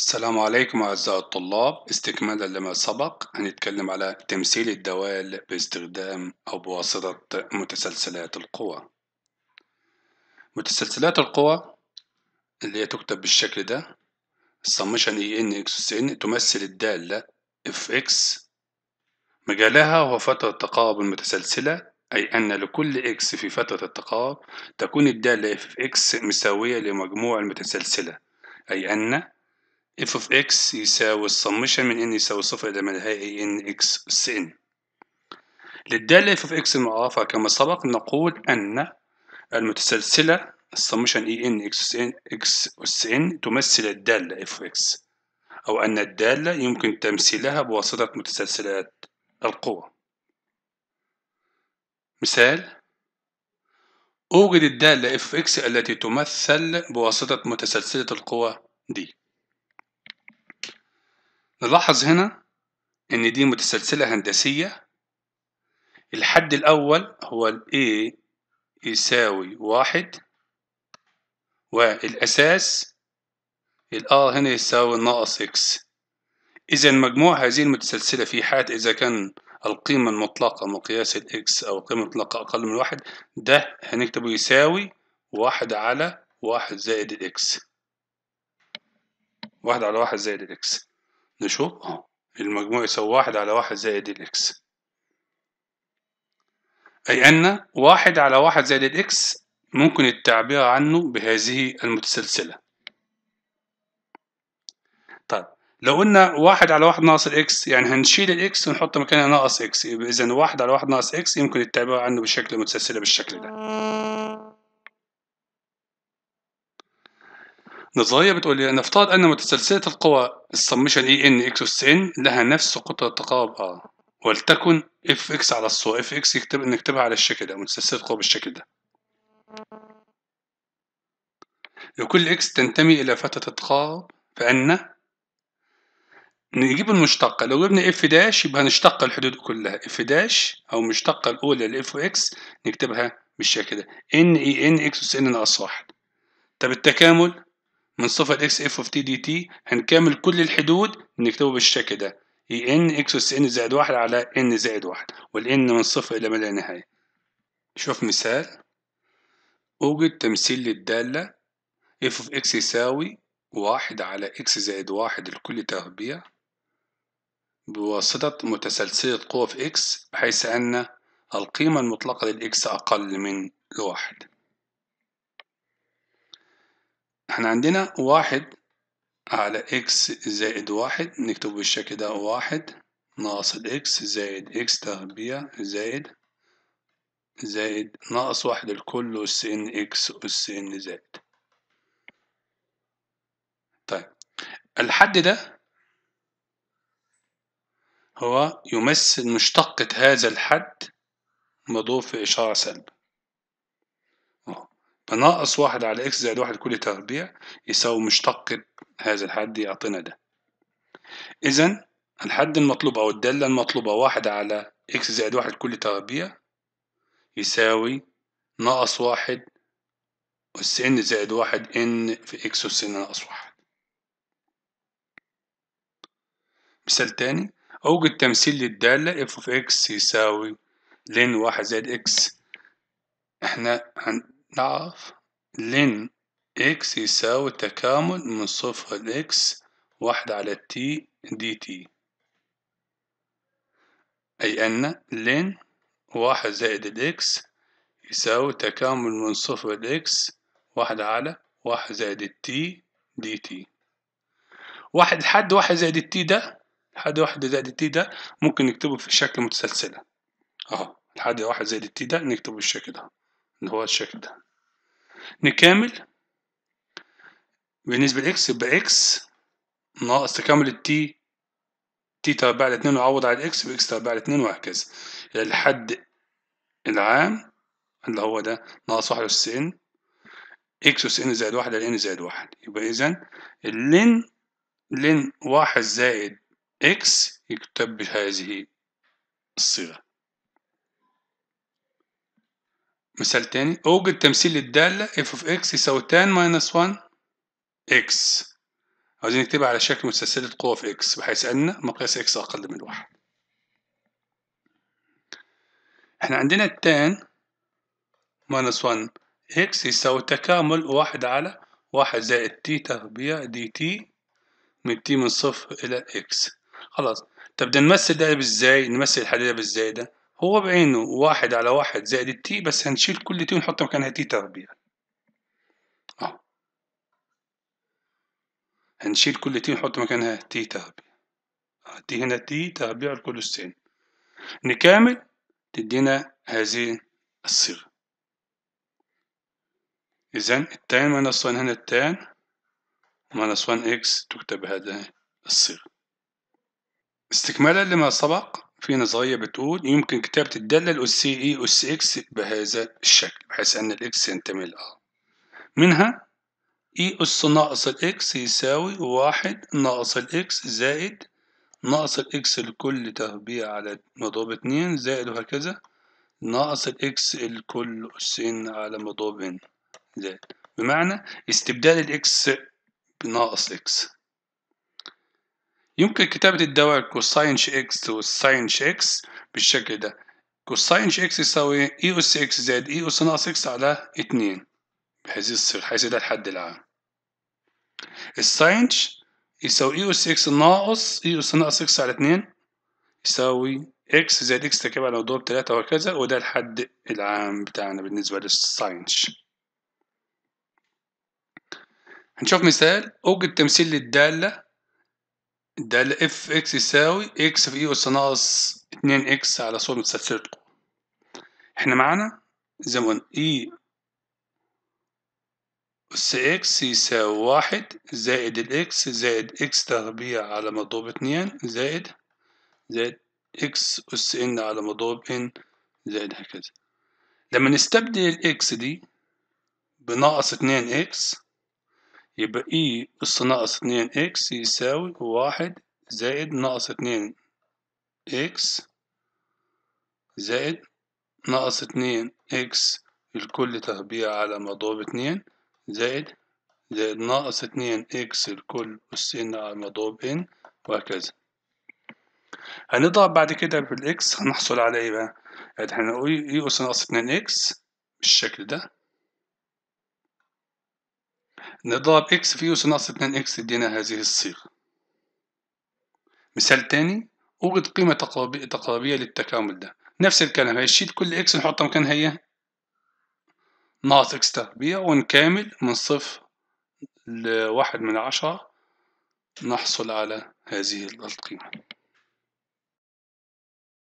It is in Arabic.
السلام عليكم أعزائي الطلاب استكمالا لما سبق هنتكلم على تمثيل الدوال باستخدام أو بواسطة متسلسلات القوى متسلسلات القوى اللي هي تكتب بالشكل ده السمشن اي ان اكس اس ان تمثل الدالة اف اكس مجالها هو فترة تقارب المتسلسلة أي أن لكل إكس في فترة التقارب تكون الدالة اف اكس مساوية لمجموع المتسلسلة أي أن f of x يساوي السمشن من n يساوي صفر الى ما نهائي ان اكس اس ان للدالة f of x المعرفة كما سبق نقول ان المتسلسلة السمشن e n x اس ان اكس اس ان تمثل الدالة f of x او ان الدالة يمكن تمثيلها بواسطة متسلسلات القوى مثال أوجد الدالة f of x التي تمثل بواسطة متسلسلة القوى دي نلاحظ هنا إن دي متسلسلة هندسية الحد الأول هو الـ A يساوي واحد والأساس الـ R هنا يساوي ناقص X إذا مجموع هذه المتسلسلة في حالة إذا كان القيمة المطلقة مقياس الـ X أو القيمة المطلقة أقل من واحد ده هنكتبه يساوي واحد على واحد زائد الـ X واحد على واحد زائد الـ X نشوف اه المجموع يساوي واحد على واحد زائد الإكس أي أن واحد على واحد زائد الإكس ممكن التعبير عنه بهذه المتسلسلة طيب لو قلنا واحد على واحد ناقص الإكس يعني هنشيل الإكس ونحط مكانها ناقص إكس إذا واحد على واحد ناقص إكس يمكن التعبير عنه بشكل متسلسلة بالشكل ده آه. نظريه بتقول لي نفترض ان متسلسله القوى السمشن اي ان اكس اس ان لها نفس قطر التقارب ار آه. ولتكن اف اكس على الصوره اف اكس يكتب نكتبها على الشكل ده متسلسله القوى بالشكل ده لكل اكس تنتمي الى فتره التقارب فان نجيب المشتقة لو جبنا اف داش يبقى هنشتق الحدود كلها اف داش او المشتقه الاولى لاف اكس نكتبها بالشكل ده ان اي ان اكس اس ان ناقص واحد طب التكامل من صفر اكس اف اوف تي دي تي هنكمل كل الحدود نكتبه بالشكل ده اي ان اكس اس ان زائد واحد على ان زائد واحد والان من صفر الى ما لا نهايه شوف مثال اوجد تمثيل للدالة اف اوف اكس يساوي واحد على اكس زائد واحد لكل تربيع بواسطة متسلسلة قوة في اكس بحيث ان القيمة المطلقة للاكس اقل من الواحد احنا عندنا واحد على اكس زائد واحد نكتب بالشكل ده واحد ناقص الاكس زائد اكس تربيع زائد زائد ناقص واحد الكل اس ان اكس اس ان زائد طيب الحد ده هو يمثل مشتقة هذا الحد مضوف في إشارة سلبية فناقص واحد على إكس زائد واحد كل تربيع يساوي مشتق هذا الحد يعطينا ده إذا الحد المطلوب أو الدالة المطلوبة واحد على إكس زائد واحد كل تربيع يساوي ناقص واحد أس إن زائد واحد إن في إكس أس إن ناقص واحد مثال تاني أوجد تمثيل للدالة اف of اكس يساوي لين واحد زائد اكس احنا هن نعرف لن اكس يساوي تكامل من صفر لاكس واحد على t دي تي أي أن لن واحد زائد الاكس يساوي تكامل من صفر لاكس واحد على واحد زائد التي دي تي واحد حد واحد زائد التي ده حد واحد زائد التي ده ممكن نكتبه في شكل متسلسلة اهو الحد واحد زائد التي ده نكتبه بالشكل ده اللي هو الشكل ده نكامل بالنسبة لإكس يبقى إكس ناقص تكامل التي تي تربيع على اتنين وعوض على الإكس بإكس تربيع على اتنين وهكذا إلى الحد العام اللي هو ده ناقص واحد أس إن إكس أس إن زائد واحد على إن زائد واحد يبقى إذا اللين لين واحد زائد إكس يكتب بهذه الصيغة مثال تاني أوجد تمثيل للدالة f of x يساوي tan minus 1 x عاوزين نكتبها على شكل متسلسلة قوة في x بحيث أن مقياس x أقل من واحد احنا عندنا التان ماينس 1 x يساوي تكامل واحد على واحد زائد تي تربيع دي تي من تي من صفر إلى x خلاص طب ده نمثل ده ازاي؟ نمثل الحل ده ازاي ده؟ هو بعينه واحد على واحد زائد التي بس هنشيل كل تي ونحط مكانها تي تربيع اه هنشيل كل تي ونحط مكانها تي تربيع آه. تي هنا تي تربيع الكولوستين نكامل تدينا هذه الصيغة إذا التان ماينس 1 هنا التان ماينس 1 إكس تكتب هذا الصيغة استكمالا لما سبق في نظريه بتقول يمكن كتابه الداله e اس اي اس اكس بهذا الشكل بحيث ان الاكس ينتمي لار منها e اي اس ناقص الاكس يساوي واحد ناقص الاكس زائد ناقص الاكس الكل تربيع على مضروب اتنين زائد وهكذا ناقص الاكس الكل اس ان على مضروب ان زائد بمعنى استبدال الاكس بناقص اكس يمكن كتابة الدوال كوساينش اكس والساينش اكس بالشكل ده كوساينش اكس يساوي اي اس اكس زائد اي e اس ناقص اكس على اتنين بهذه الصيغة حيث ده الحد العام الساينش يساوي اي اس اكس ناقص اي e اس ناقص اكس على اتنين يساوي اكس زائد اكس تركيب على موضوع تلاتة وهكذا وده الحد العام بتاعنا بالنسبة للساينش هنشوف مثال أوجد تمثيل للدالة ده ال اف اكس يساوي اكس في اس e ناقص 2 اكس على صورة متسلسلة القوة احنا معانا زي ما قلنا e اي اس اكس يساوي واحد زائد الاكس زائد اكس تربيع على مضروب اتنين زائد زائد اكس اس ان على مضروب ان زائد هكذا لما نستبدل الاكس دي بناقص اتنين اكس يبقى إي e اس ناقص اتنين إكس يساوي واحد زائد ناقص اتنين إكس زائد ناقص اتنين إكس الكل تربيع على مضروب اتنين زائد زائد ناقص اتنين إكس الكل أس إن على مضروب إن وهكذا. هنضرب بعد كده في الإكس هنحصل على إيه بقى؟ يعني هنقول إي e أس ناقص اتنين إكس بالشكل ده نضرب إكس في أس 2 إكس يدينا هذه الصيغة مثال تاني أوجد قيمة تقريبية للتكامل ده نفس الكلام هي كل إكس نحطها مكان هي ناقص إكس تربيع ونكامل من صفر لواحد من عشرة نحصل على هذه القيمة